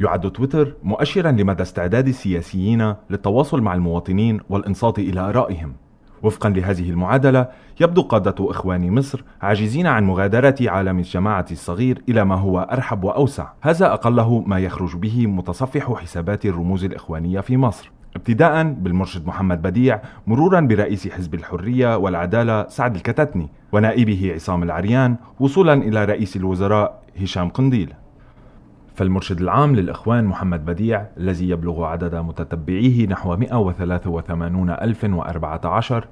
يعد تويتر مؤشرا لمدى استعداد السياسيين للتواصل مع المواطنين والانصات الى ارائهم وفقا لهذه المعادله يبدو قاده اخوان مصر عاجزين عن مغادره عالم الجماعه الصغير الى ما هو ارحب واوسع هذا اقله ما يخرج به متصفح حسابات الرموز الاخوانيه في مصر ابتداء بالمرشد محمد بديع مرورا برئيس حزب الحرية والعدالة سعد الكتتني ونائبه عصام العريان وصولا إلى رئيس الوزراء هشام قنديل فالمرشد العام للإخوان محمد بديع الذي يبلغ عدد متتبعيه نحو 183014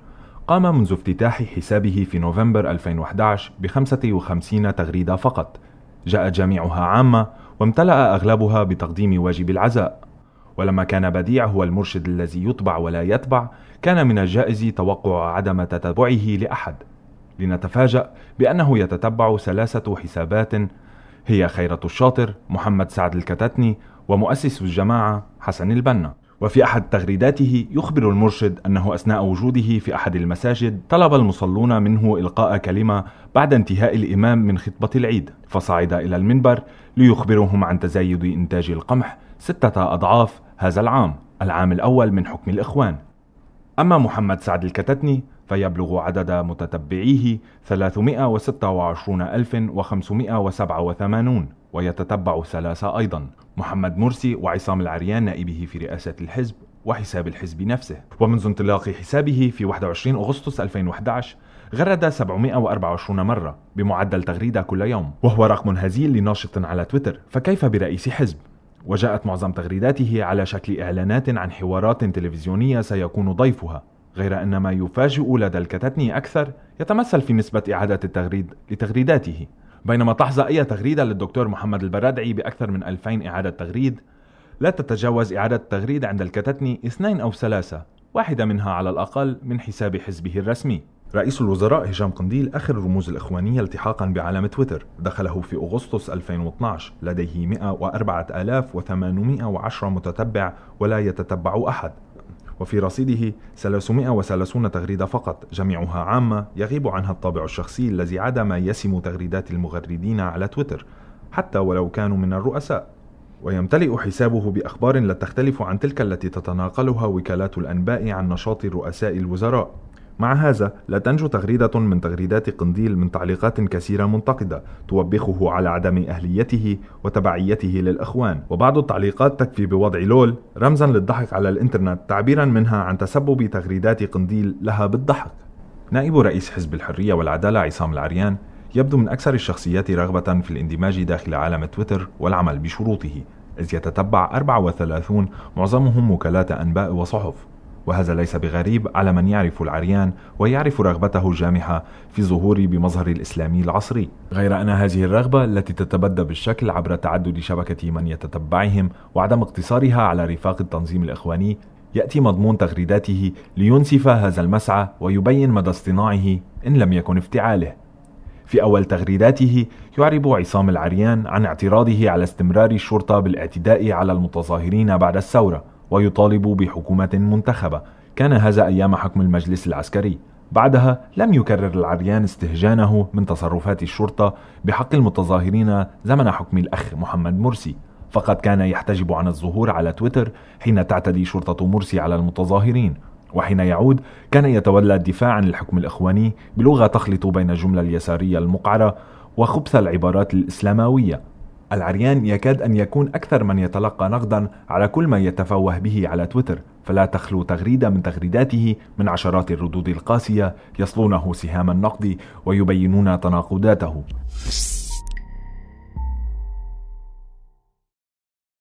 قام منذ افتتاح حسابه في نوفمبر 2011 ب 55 تغريدة فقط جاءت جميعها عامة وامتلأ أغلبها بتقديم واجب العزاء ولما كان بديع هو المرشد الذي يطبع ولا يتبع كان من الجائز توقع عدم تتبعه لأحد لنتفاجأ بأنه يتتبع ثلاثة حسابات هي خيرة الشاطر محمد سعد الكتاتني ومؤسس الجماعة حسن البنا وفي أحد تغريداته يخبر المرشد أنه أثناء وجوده في أحد المساجد طلب المصلون منه إلقاء كلمة بعد انتهاء الإمام من خطبة العيد فصعد إلى المنبر ليخبرهم عن تزايد إنتاج القمح ستة أضعاف هذا العام العام الأول من حكم الإخوان أما محمد سعد الكتتني فيبلغ عدد متتبعيه 326587 ويتتبع ثلاثة أيضا محمد مرسي وعصام العريان نائبه في رئاسة الحزب وحساب الحزب نفسه ومنذ انطلاق حسابه في 21 أغسطس 2011 غرد 724 مرة بمعدل تغريدة كل يوم وهو رقم هزيل لناشط على تويتر فكيف برئيس حزب؟ وجاءت معظم تغريداته على شكل إعلانات عن حوارات تلفزيونية سيكون ضيفها غير أن ما يفاجئ لدى الكتتني أكثر يتمثل في نسبة إعادة التغريد لتغريداته بينما تحظى أي تغريدة للدكتور محمد البرادعي بأكثر من 2000 إعادة تغريد لا تتجاوز إعادة التغريد عند الكتتني اثنين أو ثلاثة واحدة منها على الأقل من حساب حزبه الرسمي رئيس الوزراء هشام قنديل أخر الرموز الإخوانية التحاقا بعالم تويتر دخله في أغسطس 2012 لديه 104810 متتبع ولا يتتبع أحد وفي رصيده 330 تغريدة فقط جميعها عامة يغيب عنها الطابع الشخصي الذي عدا ما يسم تغريدات المغردين على تويتر حتى ولو كانوا من الرؤساء ويمتلئ حسابه بأخبار لا تختلف عن تلك التي تتناقلها وكالات الأنباء عن نشاط رؤساء الوزراء مع هذا لا تنجو تغريدة من تغريدات قنديل من تعليقات كثيرة منتقدة توبخه على عدم أهليته وتبعيته للإخوان وبعض التعليقات تكفي بوضع لول رمزا للضحك على الإنترنت تعبيرا منها عن تسبب تغريدات قنديل لها بالضحك نائب رئيس حزب الحرية والعدالة عصام العريان يبدو من أكثر الشخصيات رغبة في الاندماج داخل عالم تويتر والعمل بشروطه إذ يتتبع 34 معظمهم وكالات أنباء وصحف وهذا ليس بغريب على من يعرف العريان ويعرف رغبته الجامحة في الظهور بمظهر الإسلامي العصري غير أن هذه الرغبة التي تتبدى بالشكل عبر تعدد شبكة من يتتبعهم وعدم اقتصارها على رفاق التنظيم الإخواني يأتي مضمون تغريداته لينسف هذا المسعى ويبين مدى اصطناعه إن لم يكن افتعاله في أول تغريداته يعرب عصام العريان عن اعتراضه على استمرار الشرطة بالاعتداء على المتظاهرين بعد الثورة ويطالب بحكومة منتخبة كان هذا أيام حكم المجلس العسكري بعدها لم يكرر العريان استهجانه من تصرفات الشرطة بحق المتظاهرين زمن حكم الأخ محمد مرسي فقد كان يحتجب عن الظهور على تويتر حين تعتدي شرطة مرسي على المتظاهرين وحين يعود كان يتولى الدفاع عن الحكم الإخواني بلغة تخلط بين الجملة اليسارية المقعرة وخبث العبارات الإسلاموية العريان يكاد أن يكون أكثر من يتلقى نقدا على كل ما يتفوه به على تويتر فلا تخلو تغريدة من تغريداته من عشرات الردود القاسية يصلونه سهام النقد ويبينون تناقضاته